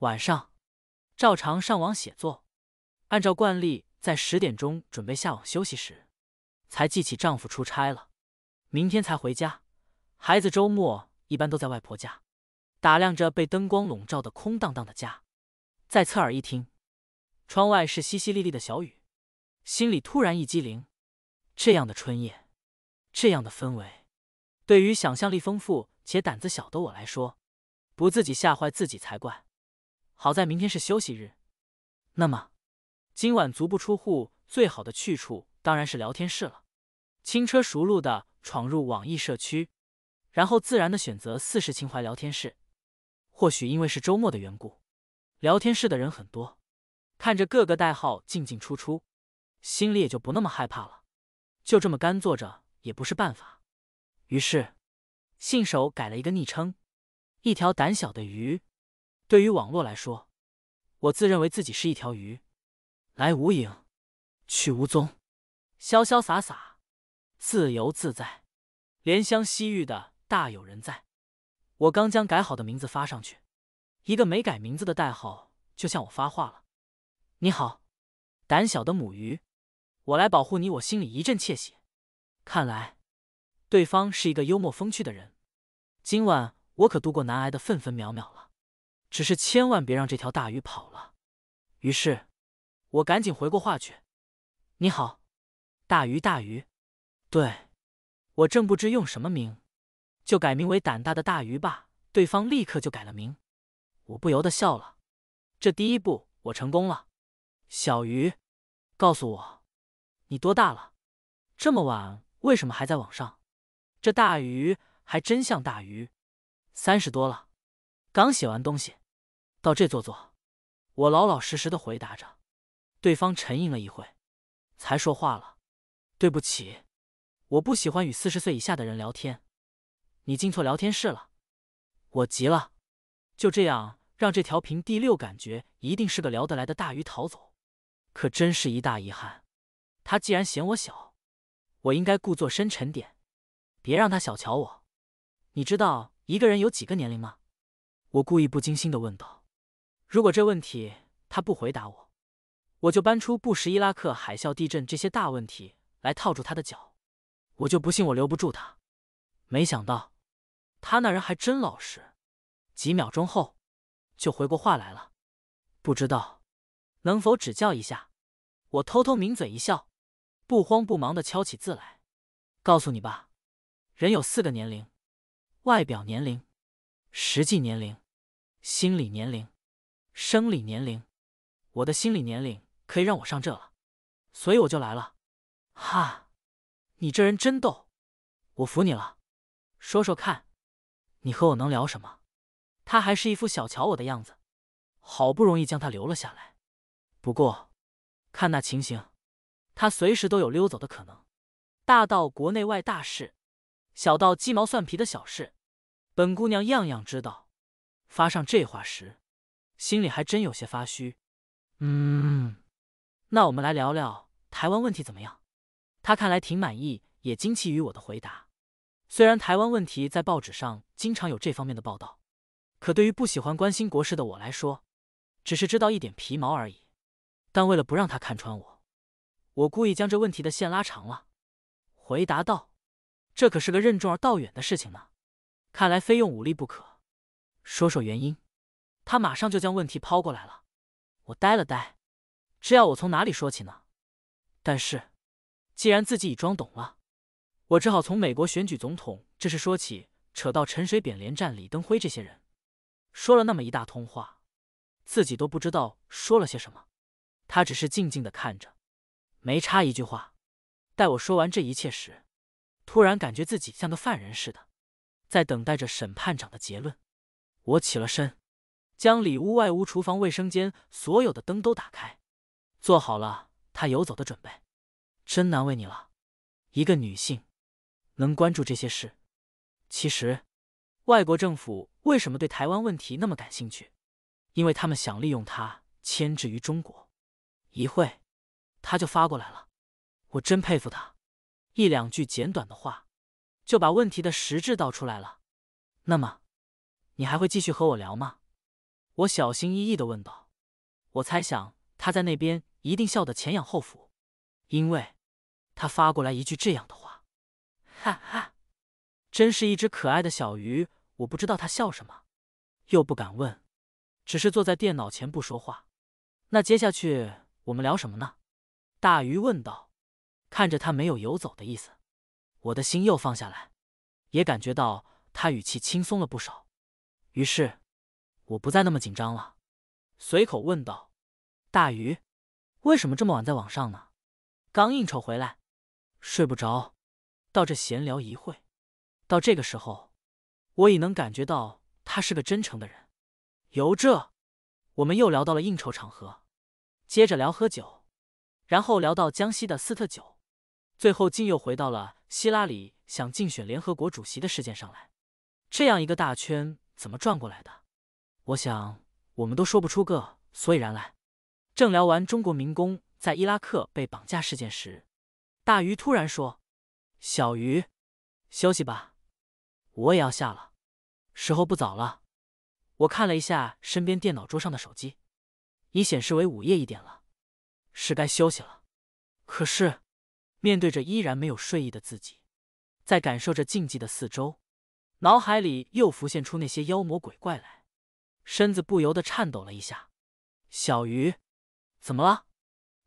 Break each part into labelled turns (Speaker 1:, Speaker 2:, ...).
Speaker 1: 晚上，照常上网写作。按照惯例，在十点钟准备下网休息时，才记起丈夫出差了，明天才回家。孩子周末一般都在外婆家。打量着被灯光笼罩的空荡荡的家，在侧耳一听，窗外是淅淅沥沥的小雨，心里突然一激灵。这样的春夜，这样的氛围，对于想象力丰富且胆子小的我来说，不自己吓坏自己才怪。好在明天是休息日，那么今晚足不出户，最好的去处当然是聊天室了。轻车熟路的闯入网易社区，然后自然的选择四世情怀聊天室。或许因为是周末的缘故，聊天室的人很多，看着各个代号进进出出，心里也就不那么害怕了。就这么干坐着也不是办法，于是信手改了一个昵称，一条胆小的鱼。对于网络来说，我自认为自己是一条鱼，来无影，去无踪，潇潇洒洒，自由自在，怜香惜玉的大有人在。我刚将改好的名字发上去，一个没改名字的代号就向我发话了：“你好，胆小的母鱼，我来保护你。”我心里一阵窃喜，看来对方是一个幽默风趣的人。今晚我可度过难挨的分分秒秒了。只是千万别让这条大鱼跑了。于是，我赶紧回过话去：“你好，大鱼大鱼，对，我正不知用什么名，就改名为胆大的大鱼吧。”对方立刻就改了名，我不由得笑了。这第一步我成功了。小鱼，告诉我，你多大了？这么晚为什么还在网上？这大鱼还真像大鱼，三十多了。刚写完东西，到这坐坐。我老老实实的回答着，对方沉吟了一会，才说话了：“对不起，我不喜欢与四十岁以下的人聊天，你进错聊天室了。”我急了，就这样让这条凭第六感觉一定是个聊得来的大鱼逃走，可真是一大遗憾。他既然嫌我小，我应该故作深沉点，别让他小瞧我。你知道一个人有几个年龄吗？我故意不经心的问道：“如果这问题他不回答我，我就搬出布什伊拉克海啸地震这些大问题来套住他的脚，我就不信我留不住他。”没想到，他那人还真老实，几秒钟后就回过话来了：“不知道能否指教一下？”我偷偷抿嘴一笑，不慌不忙的敲起字来：“告诉你吧，人有四个年龄，外表年龄。”实际年龄、心理年龄、生理年龄，我的心理年龄可以让我上这了，所以我就来了。哈，你这人真逗，我服你了。说说看，你和我能聊什么？他还是一副小瞧我的样子。好不容易将他留了下来，不过看那情形，他随时都有溜走的可能。大到国内外大事，小到鸡毛蒜皮的小事。本姑娘样样知道，发上这话时，心里还真有些发虚。嗯，那我们来聊聊台湾问题怎么样？他看来挺满意，也惊奇于我的回答。虽然台湾问题在报纸上经常有这方面的报道，可对于不喜欢关心国事的我来说，只是知道一点皮毛而已。但为了不让他看穿我，我故意将这问题的线拉长了，回答道：“这可是个任重而道远的事情呢。”看来非用武力不可。说说原因，他马上就将问题抛过来了。我呆了呆，这要我从哪里说起呢？但是，既然自己已装懂了，我只好从美国选举总统这事说起，扯到陈水扁、连战、李登辉这些人，说了那么一大通话，自己都不知道说了些什么。他只是静静的看着，没插一句话。待我说完这一切时，突然感觉自己像个犯人似的。在等待着审判长的结论。我起了身，将里屋、外屋、厨房、卫生间所有的灯都打开，做好了他游走的准备。真难为你了，一个女性能关注这些事。其实，外国政府为什么对台湾问题那么感兴趣？因为他们想利用它牵制于中国。一会，他就发过来了。我真佩服他，一两句简短的话。就把问题的实质道出来了。那么，你还会继续和我聊吗？我小心翼翼的问道。我猜想他在那边一定笑得前仰后俯，因为他发过来一句这样的话：“哈哈，真是一只可爱的小鱼。”我不知道他笑什么，又不敢问，只是坐在电脑前不说话。那接下去我们聊什么呢？大鱼问道，看着他没有游走的意思。我的心又放下来，也感觉到他语气轻松了不少。于是，我不再那么紧张了，随口问道：“大鱼，为什么这么晚在网上呢？”“刚应酬回来，睡不着，到这闲聊一会。”到这个时候，我已能感觉到他是个真诚的人。由这，我们又聊到了应酬场合，接着聊喝酒，然后聊到江西的斯特酒。最后竟又回到了希拉里想竞选联合国主席的事件上来，这样一个大圈怎么转过来的？我想我们都说不出个所以然来。正聊完中国民工在伊拉克被绑架事件时，大鱼突然说：“小鱼，休息吧，我也要下了，时候不早了。”我看了一下身边电脑桌上的手机，已显示为午夜一点了，是该休息了。可是。面对着依然没有睡意的自己，在感受着静寂的四周，脑海里又浮现出那些妖魔鬼怪来，身子不由得颤抖了一下。小鱼，怎么了？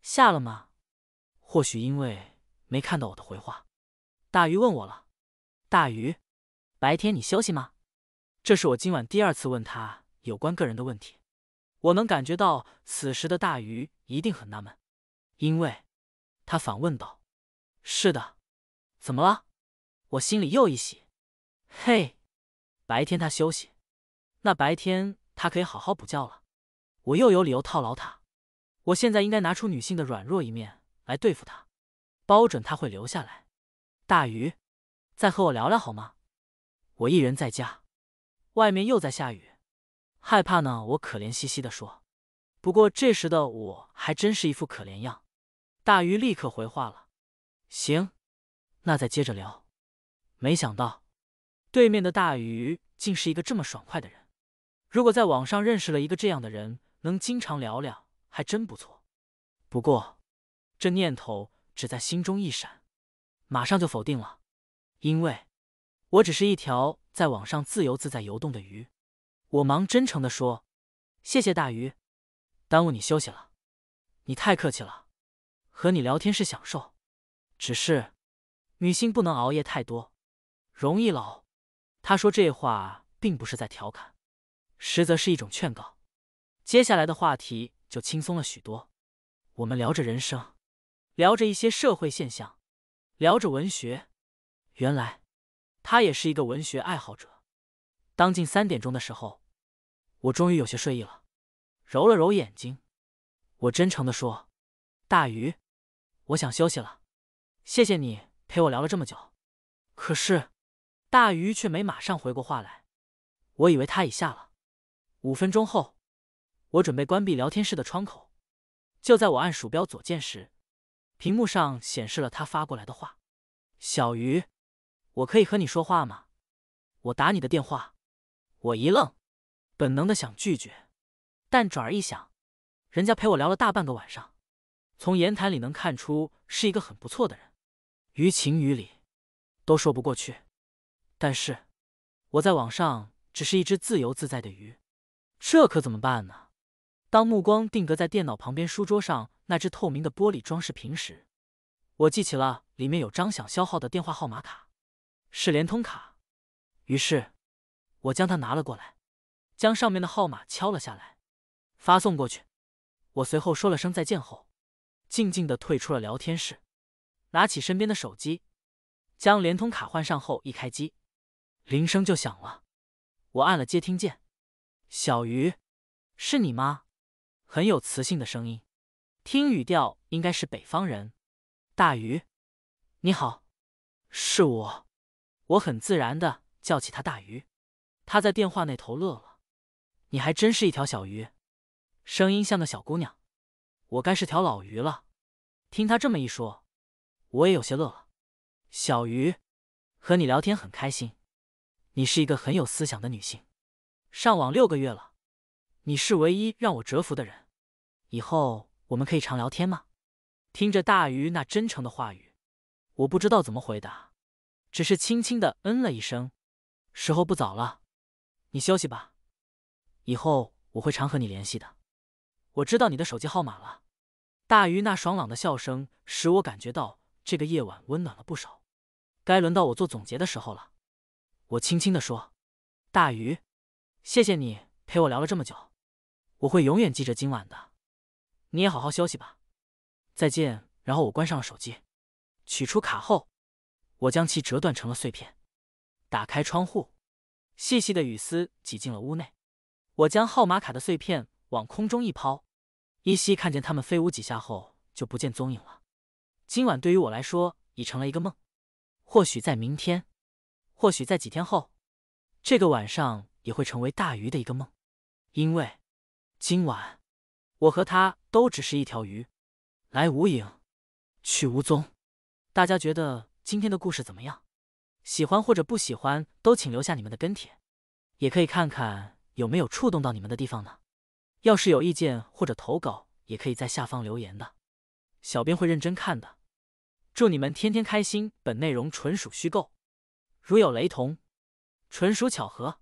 Speaker 1: 下了吗？或许因为没看到我的回话，大鱼问我了。大鱼，白天你休息吗？这是我今晚第二次问他有关个人的问题。我能感觉到此时的大鱼一定很纳闷，因为他反问道。是的，怎么了？我心里又一喜。嘿，白天他休息，那白天他可以好好补觉了。我又有理由套牢他。我现在应该拿出女性的软弱一面来对付他，包准他会留下来。大鱼，再和我聊聊好吗？我一人在家，外面又在下雨，害怕呢。我可怜兮兮的说。不过这时的我还真是一副可怜样。大鱼立刻回话了。行，那再接着聊。没想到，对面的大鱼竟是一个这么爽快的人。如果在网上认识了一个这样的人，能经常聊聊，还真不错。不过，这念头只在心中一闪，马上就否定了。因为我只是一条在网上自由自在游动的鱼。我忙真诚的说：“谢谢大鱼，耽误你休息了。你太客气了，和你聊天是享受。”只是，女性不能熬夜太多，容易老。他说这话并不是在调侃，实则是一种劝告。接下来的话题就轻松了许多。我们聊着人生，聊着一些社会现象，聊着文学。原来，他也是一个文学爱好者。当近三点钟的时候，我终于有些睡意了，揉了揉眼睛，我真诚的说：“大鱼，我想休息了。”谢谢你陪我聊了这么久，可是大鱼却没马上回过话来，我以为他已下了。五分钟后，我准备关闭聊天室的窗口，就在我按鼠标左键时，屏幕上显示了他发过来的话：“小鱼，我可以和你说话吗？我打你的电话。”我一愣，本能的想拒绝，但转而一想，人家陪我聊了大半个晚上，从言谈里能看出是一个很不错的人。于情于理，都说不过去。但是，我在网上只是一只自由自在的鱼，这可怎么办呢？当目光定格在电脑旁边书桌上那只透明的玻璃装饰瓶时，我记起了里面有张想消耗的电话号码卡，是联通卡。于是，我将它拿了过来，将上面的号码敲了下来，发送过去。我随后说了声再见后，静静的退出了聊天室。拿起身边的手机，将联通卡换上后，一开机，铃声就响了。我按了接听键。小鱼，是你吗？很有磁性的声音，听语调应该是北方人。大鱼，你好，是我。我很自然的叫起他大鱼。他在电话那头乐了。你还真是一条小鱼，声音像个小姑娘。我该是条老鱼了。听他这么一说。我也有些乐了，小鱼，和你聊天很开心，你是一个很有思想的女性，上网六个月了，你是唯一让我折服的人，以后我们可以常聊天吗？听着大鱼那真诚的话语，我不知道怎么回答，只是轻轻的嗯了一声。时候不早了，你休息吧，以后我会常和你联系的，我知道你的手机号码了。大鱼那爽朗的笑声使我感觉到。这个夜晚温暖了不少，该轮到我做总结的时候了。我轻轻的说：“大鱼，谢谢你陪我聊了这么久，我会永远记着今晚的。你也好好休息吧，再见。”然后我关上了手机，取出卡后，我将其折断成了碎片。打开窗户，细细的雨丝挤进了屋内。我将号码卡的碎片往空中一抛，依稀看见它们飞舞几下后就不见踪影了。今晚对于我来说已成了一个梦，或许在明天，或许在几天后，这个晚上也会成为大鱼的一个梦。因为今晚，我和他都只是一条鱼，来无影，去无踪。大家觉得今天的故事怎么样？喜欢或者不喜欢都请留下你们的跟帖，也可以看看有没有触动到你们的地方呢？要是有意见或者投稿，也可以在下方留言的，小编会认真看的。祝你们天天开心！本内容纯属虚构，如有雷同，纯属巧合。